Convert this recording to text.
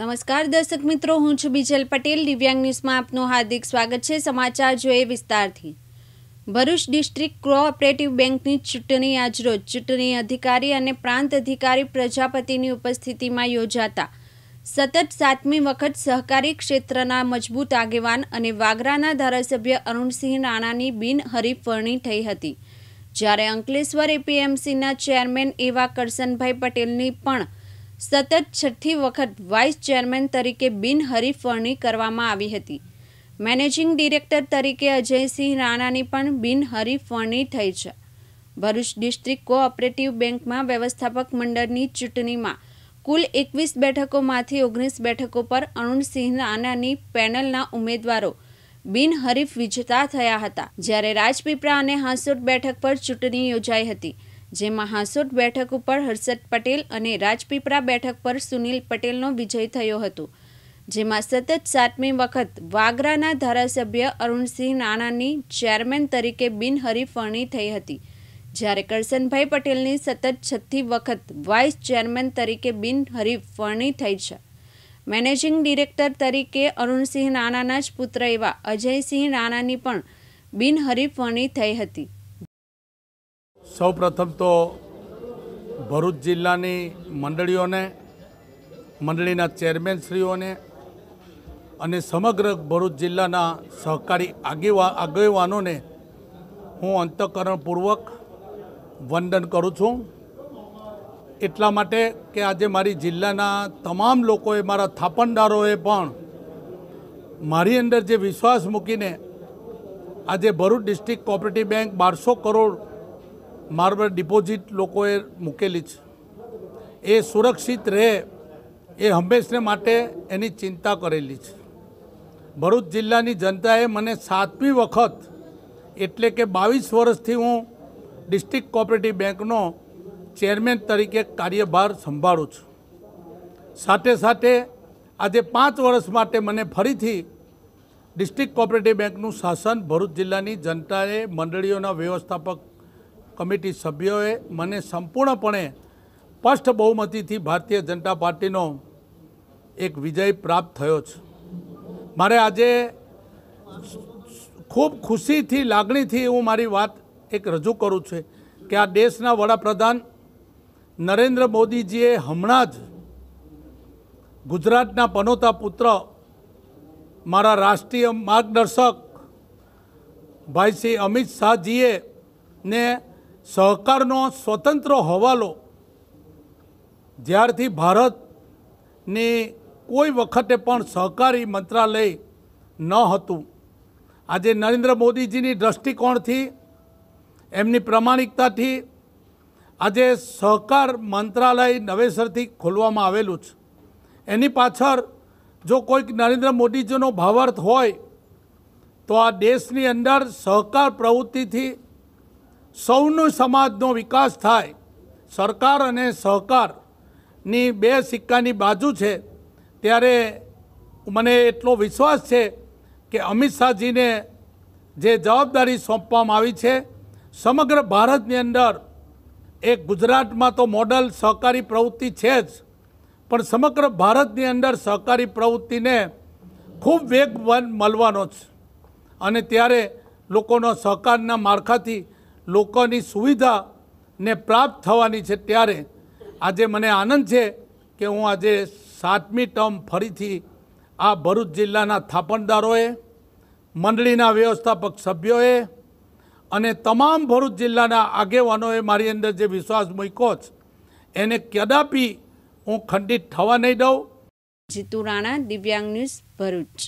નમસ્કાર દર્શક મિત્રો હું છું બીજલ પટેલ દિવ્યાંગ ન્યૂઝમાં આપનું હાર્દિક સ્વાગત છે સમાચાર જોઈએ વિસ્તારથી ભરૂચ ડિસ્ટ્રિક્ટ કોઓપરેટિવ બેંકની ચૂંટણી આજરોજ ચૂંટણી અધિકારી અને પ્રાંત અધિકારી પ્રજાપતિની ઉપસ્થિતિમાં યોજાતા સતત સાતમી વખત સહકારી ક્ષેત્રના મજબૂત આગેવાન અને વાગરાના ધારાસભ્ય અરુણસિંહ રાણાની બિનહરીફ થઈ હતી જ્યારે અંકલેશ્વર એપીએમસીના ચેરમેન એવા કરશનભાઈ પટેલની પણ સતત છઠ્ઠી વખત વાઇસ ચેરમેન તરીકે બિનહરીફ કરવામાં આવી હતી મેનેજિંગ ડિરેક્ટર તરીકે અજયસિંહ રાણાની પણ બિનહરીફવરણી થઈ છે ભરૂચ ડિસ્ટ્રિક્ટ કોઓપરેટિવ બેંકમાં વ્યવસ્થાપક મંડળની ચૂંટણીમાં કુલ એકવીસ બેઠકોમાંથી ઓગણીસ બેઠકો પર અરુણસિંહ રાણાની પેનલના ઉમેદવારો બિનહરીફ વિજેતા થયા હતા જ્યારે રાજપીપળા અને હાંસોટ બેઠક પર ચૂંટણી યોજાઈ હતી જેમાં હાંસોટ બેઠક ઉપર હર્ષદ પટેલ અને રાજપીપળા બેઠક પર સુનિલ પટેલનો વિજય થયો હતો જેમાં સતત સાતમી વખત વાગરાના ધારાસભ્ય અરુણસિંહ નાણાની ચેરમેન તરીકે બિનહરીફ થઈ હતી જ્યારે કરશનભાઈ પટેલની સતત છઠ્ઠી વખત વાઇસ ચેરમેન તરીકે બિનહરીફ થઈ છે મેનેજિંગ ડિરેક્ટર તરીકે અરુણસિંહ નાણાના જ પુત્ર એવા અજયસિંહ નાણાની પણ બિનહરીફ થઈ હતી સૌપ્રથમ તો ભરૂચ જિલ્લાની મંડળીઓને મંડળીના ચેરમેનશ્રીઓને અને સમગ્ર ભરૂચ જિલ્લાના સહકારી આગેવા આગેવાનોને હું અંતઃકરણપૂર્વક વંદન કરું છું એટલા માટે કે આજે મારી જિલ્લાના તમામ લોકોએ મારા થાપણદારોએ પણ મારી અંદર જે વિશ્વાસ મૂકીને આજે ભરૂચ ડિસ્ટ્રિક્ટ કોઓપરેટિવ બેંક બારસો કરોડ માર્બલ ડિપોઝિટ લોકોએ મૂકેલી છે એ સુરક્ષિત રહે એ હંમેશને માટે એની ચિંતા કરેલી છે ભરૂચ જિલ્લાની જનતાએ મને સાતમી વખત એટલે કે બાવીસ વર્ષથી હું ડિસ્ટ્રિક્ટ કોઓપરેટિવ બેંકનો ચેરમેન તરીકે કાર્યભાર સંભાળું છું સાથે સાથે આજે પાંચ વર્ષ માટે મને ફરીથી ડિસ્ટ્રિક્ટ કોઓપરેટિવ બેંકનું શાસન ભરૂચ જિલ્લાની જનતાએ મંડળીઓના વ્યવસ્થાપક કમિટી સભ્યોએ મને સંપૂર્ણપણે સ્પષ્ટ બહુમતીથી ભારતીય જનતા પાર્ટીનો એક વિજય પ્રાપ્ત થયો છે મારે આજે ખૂબ ખુશીથી લાગણીથી હું મારી વાત એક રજૂ કરું છું કે આ દેશના વડાપ્રધાન નરેન્દ્ર મોદીજીએ હમણાં જ ગુજરાતના પનોતા પુત્ર મારા રાષ્ટ્રીય માર્ગદર્શક ભાઈ શ્રી અમિત શાહજીએ ને સહકારનો સ્વતંત્ર હવાલો જ્યારથી ભારતને કોઈ વખતે પણ સહકારી મંત્રાલય ન હતું આજે નરેન્દ્ર મોદીજીની દ્રષ્ટિકોણથી એમની પ્રામાણિકતાથી આજે સહકાર મંત્રાલય નવેસરથી ખોલવામાં આવેલું છે એની પાછળ જો કોઈક નરેન્દ્ર મોદીજીનો ભાવાર્થ હોય તો આ દેશની અંદર સહકાર પ્રવૃત્તિથી સૌનો સમાજનો વિકાસ થાય સરકાર અને સહકારની બે સિક્કાની બાજુ છે ત્યારે મને એટલો વિશ્વાસ છે કે અમિત શાહજીને જે જવાબદારી સોંપવામાં આવી છે સમગ્ર ભારતની અંદર એક ગુજરાતમાં તો મોડલ સહકારી પ્રવૃત્તિ છે જ પણ સમગ્ર ભારતની અંદર સહકારી પ્રવૃત્તિને ખૂબ વેગ મળવાનો છે અને ત્યારે લોકોનો સહકારના માળખાથી લોકોની સુવિધાને પ્રાપ્ત થવાની છે ત્યારે આજે મને આનંદ છે કે હું આજે સાતમી ટર્મ ફરીથી આ ભરૂચ જિલ્લાના થાપણદારોએ મંડળીના વ્યવસ્થાપક સભ્યોએ અને તમામ ભરૂચ જિલ્લાના આગેવાનોએ મારી અંદર જે વિશ્વાસ મૂક્યો છે એને કદાપી હું ખંડિત થવા નહીં દઉં જીતુ રાણા દિવ્યાંગ ન્યૂઝ ભરૂચ